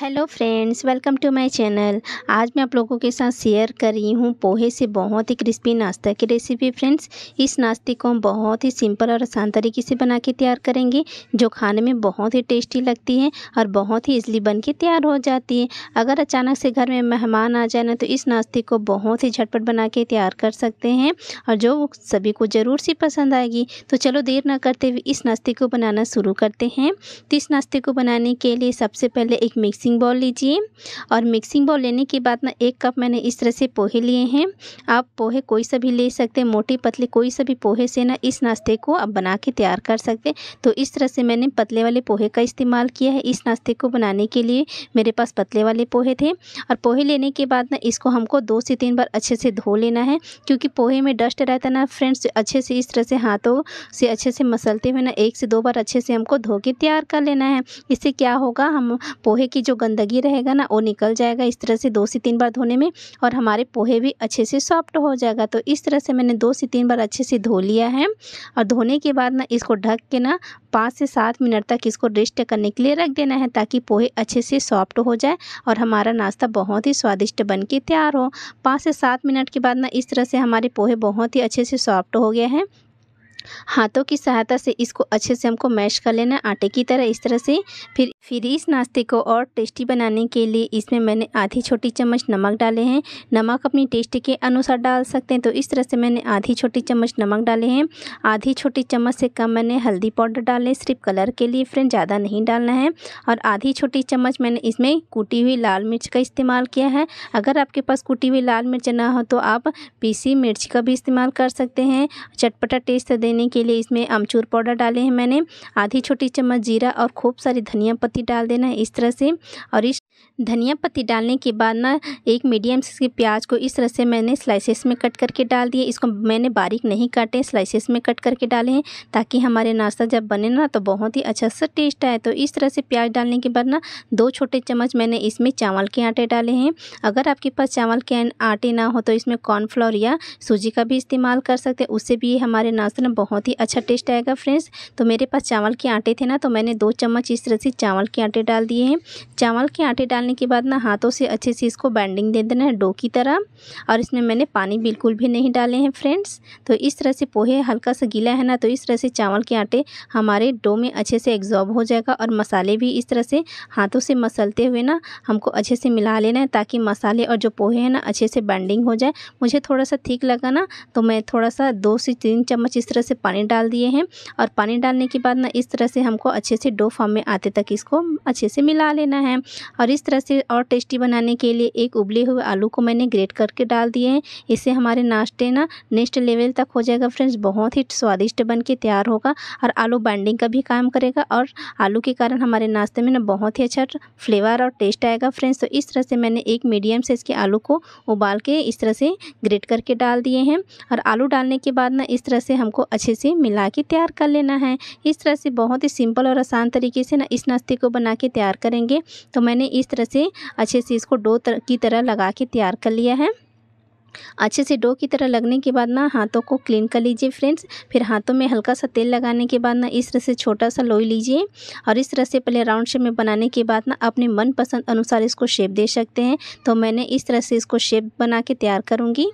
hello friends welcome to my channel आज मैं आप लोगों के साथ शेयर कर रही हूँ पोहे से बहुत ही क्रिस्पी नाश्ता की रेसिपी फ्रेंड्स इस नाश्ते को हम बहुत ही सिंपल और आसान तरीके से बना के तैयार करेंगे जो खाने में बहुत ही टेस्टी लगती है और बहुत ही इजली बन के तैयार हो जाती है अगर अचानक से घर में मेहमान आ जाए ना तो इस नाश्ते को बहुत ही झटपट बना के तैयार कर सकते हैं और जो सभी को ज़रूर सी पसंद आएगी तो चलो देर ना करते हुए इस नाश्ते को बनाना शुरू करते हैं तो इस नाश्ते को बनाने के लिए सबसे पहले एक मिक्स मिक्सिंग बॉल लीजिए और मिक्सिंग बॉल लेने के बाद ना एक कप मैंने इस तरह से पोहे लिए हैं आप पोहे कोई सा भी ले सकते हैं मोटे पतले कोई सा भी पोहे से ना इस नाश्ते को आप बना के तैयार कर सकते हैं तो इस तरह से मैंने पतले वाले पोहे का इस्तेमाल किया है इस नाश्ते को बनाने के लिए मेरे पास पतले वाले पोहे थे और पोहे लेने के बाद ना इसको हमको दो से तीन बार अच्छे से धो लेना है क्योंकि पोहे में डस्ट रहता है ना फ्रेंड्स तो अच्छे से इस तरह से हाथों से अच्छे से मसलते हुए ना एक से दो बार अच्छे से हमको धो के तैयार कर लेना है इससे क्या होगा हम पोहे की जो गंदगी रहेगा ना वो निकल जाएगा इस तरह से दो से तीन बार धोने में और हमारे पोहे भी अच्छे से सॉफ्ट हो जाएगा तो इस तरह से मैंने दो से तीन बार अच्छे से धो लिया है और धोने के बाद ना इसको ढक के ना पाँच से सात मिनट तक इसको रेस्ट करने के लिए रख देना है ताकि पोहे अच्छे से सॉफ्ट हो जाए और हमारा नाश्ता बहुत ही स्वादिष्ट बन के तैयार हो पाँच से सात मिनट के बाद ना इस तरह से हमारे पोहे बहुत ही अच्छे से सॉफ्ट हो गया है हाथों की सहायता से इसको अच्छे से हमको मैश कर लेना आटे की तरह इस तरह से फिर फिर इस नाश्ते को और टेस्टी बनाने के लिए इसमें मैंने आधी छोटी चम्मच नमक डाले हैं नमक अपनी टेस्ट के अनुसार डाल सकते हैं तो इस तरह से मैंने आधी छोटी चम्मच नमक डाले हैं आधी छोटी चम्मच से कम मैंने हल्दी पाउडर डाले सिर्फ कलर के लिए फ्रेंड ज़्यादा नहीं डालना है और आधी छोटी चम्मच मैंने इसमें कूटी हुई लाल मिर्च का इस्तेमाल किया है अगर आपके पास कूटी हुई लाल मिर्च ना हो तो आप पीसी मिर्च का भी इस्तेमाल कर सकते हैं चटपटा टेस्ट देने के लिए इसमें अमचूर पाउडर डाले हैं मैंने आधी छोटी चम्मच जीरा और खूब सारी धनिया डाल देना है इस तरह से और इस धनिया पत्ती डालने के बाद ना एक मीडियम साइज के प्याज को इस तरह से मैंने स्लाइसेस में कट करके डाल दिए इसको मैंने बारीक नहीं काटे स्लाइसेस में कट करके डाले हैं ताकि हमारे नाश्ता जब बने ना तो बहुत ही अच्छा सा टेस्ट आए तो इस तरह से प्याज डालने के बाद ना दो छोटे चम्मच मैंने इसमें चावल के आटे डाले हैं अगर आपके पास चावल के आटे ना हो तो इसमें कॉर्नफ्लोर या सूजी का भी इस्तेमाल कर सकते हैं उससे भी हमारे नाश्ता में बहुत ही अच्छा टेस्ट आएगा फ्रेंड्स तो मेरे पास चावल के आटे थे ना तो मैंने दो चम्मच इस तरह से चावल के आटे डाल दिए हैं चावल के आटे आटे डालने के बाद ना हाथों से अच्छे से इसको बैंडिंग दे देना है डो की तरह और इसमें मैंने पानी बिल्कुल भी नहीं डाले हैं फ्रेंड्स तो इस तरह से पोहे हल्का सा गीला है ना तो इस तरह से चावल के आटे हमारे डो में अच्छे से एग्जॉर्ब हो जाएगा और मसाले भी इस तरह से हाथों से मसलते हुए ना हमको अच्छे से मिला लेना है ताकि मसाले और जो पोहे हैं ना अच्छे से बैंडिंग हो जाए मुझे थोड़ा सा ठीक लगा ना तो मैं थोड़ा सा दो से तीन चम्मच इस तरह से पानी डाल दिए हैं और पानी डालने के बाद ना इस तरह से हमको अच्छे से डो फॉर्म में आते तक इसको अच्छे से मिला लेना है और इस तरह से और टेस्टी बनाने के लिए एक उबले हुए आलू को मैंने ग्रेट करके डाल दिए हैं इससे हमारे नाश्ते ना नेक्स्ट लेवल तक हो जाएगा फ्रेंड्स बहुत ही स्वादिष्ट बन के तैयार होगा और आलू बाइंडिंग का भी काम करेगा और आलू के कारण हमारे नाश्ते में ना बहुत ही अच्छा फ्लेवर और टेस्ट आएगा फ्रेंड्स तो इस तरह से मैंने एक मीडियम साइज़ के आलू को उबाल के इस तरह से ग्रेट करके डाल दिए हैं और आलू डालने के बाद ना इस तरह से हमको अच्छे से मिला के तैयार कर लेना है इस तरह से बहुत ही सिंपल और आसान तरीके से ना इस नाश्ते को बना के तैयार करेंगे तो मैंने इस इस तरह से अच्छे से इसको डो तर, की तरह लगा के तैयार कर लिया है अच्छे से डो की तरह लगने के बाद ना हाथों को क्लीन कर लीजिए फ्रेंड्स फिर हाथों में हल्का सा तेल लगाने के बाद ना इस तरह से छोटा सा लोई लीजिए और इस तरह से पहले राउंड शेप में बनाने के बाद ना अपने मनपसंद अनुसार इसको शेप दे सकते हैं तो मैंने इस तरह से इसको शेप बना के तैयार करूँगी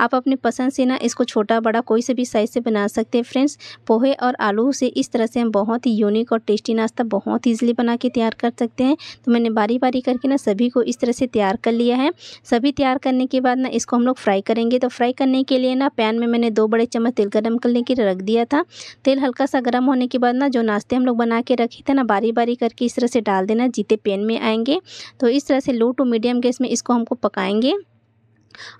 आप अपने पसंद से ना इसको छोटा बड़ा कोई से भी साइज़ से बना सकते हैं फ्रेंड्स पोहे और आलू से इस तरह से हम बहुत ही यूनिक और टेस्टी नाश्ता बहुत ईजिली बना के तैयार कर सकते हैं तो मैंने बारी बारी करके ना सभी को इस तरह से तैयार कर लिया है सभी तैयार करने के बाद ना इसको हम लोग फ्राई करेंगे तो फ्राई करने के लिए ना पैन में मैंने दो बड़े चम्मच तेल गर्म करने के लिए रख दिया था तेल हल्का सा गर्म होने के बाद ना जो नाश्ते हम लोग बना के रखे थे ना बारी बारी करके इस तरह से डाल देना जीते पैन में आएंगे तो इस तरह से लो टू मीडियम गैस में इसको हमको पकाएंगे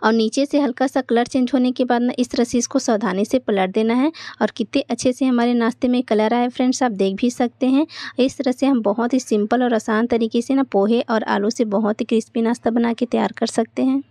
और नीचे से हल्का सा कलर चेंज होने के बाद ना इस तरह से इसको सावधानी से पलट देना है और कितने अच्छे से हमारे नाश्ते में कलर आए फ्रेंड्स आप देख भी सकते हैं इस तरह से हम बहुत ही सिंपल और आसान तरीके से ना पोहे और आलू से बहुत ही क्रिस्पी नाश्ता बना के तैयार कर सकते हैं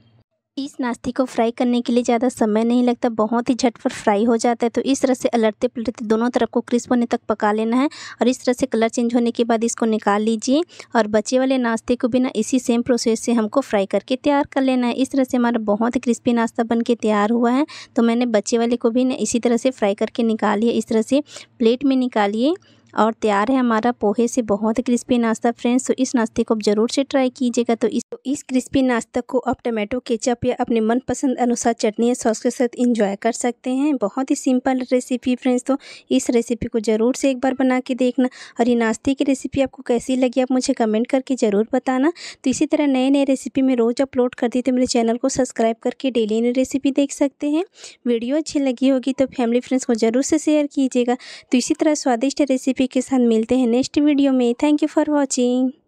इस नाश्ते को फ्राई करने के लिए ज़्यादा समय नहीं लगता बहुत ही झटपट फ्राई हो जाता है तो इस तरह से अलटते पलटते दोनों तरफ को क्रिस्प होने तक पका लेना है और इस तरह से कलर चेंज होने के बाद इसको निकाल लीजिए और बचे वाले नाश्ते को भी ना इसी सेम प्रोसेस से हमको फ्राई करके तैयार कर लेना है इस तरह से हमारा बहुत ही क्रिस्पी नाश्ता बन के तैयार हुआ है तो मैंने बचे वाले को भी ना इसी तरह से फ्राई करके निकालिए इस तरह से प्लेट में निकालिए और तैयार है हमारा पोहे से बहुत क्रिस्पी नाश्ता फ्रेंड्स तो इस नाश्ते को आप ज़रूर से ट्राई कीजिएगा तो इस तो इस क्रिस्पी नाश्ता को आप टमाटो केचप या अपने मनपसंद अनुसार चटनी या सॉस के साथ इंजॉय कर सकते हैं बहुत ही सिंपल रेसिपी फ्रेंड्स तो इस रेसिपी को ज़रूर से एक बार बना के देखना और ये नाश्ते की रेसिपी आपको कैसी लगी आप मुझे कमेंट करके ज़रूर बताना तो इसी तरह नए नए रेसिपी मैं रोज़ अपलोड करती तो मेरे चैनल को सब्सक्राइब करके डेली नई रेसिपी देख सकते हैं वीडियो अच्छी लगी होगी तो फैमिली फ्रेंड्स को ज़रूर से शेयर कीजिएगा तो इसी तरह स्वादिष्ट रेसिपी रेसिपी के साथ मिलते हैं नेक्स्ट वीडियो में थैंक यू फॉर वॉचिंग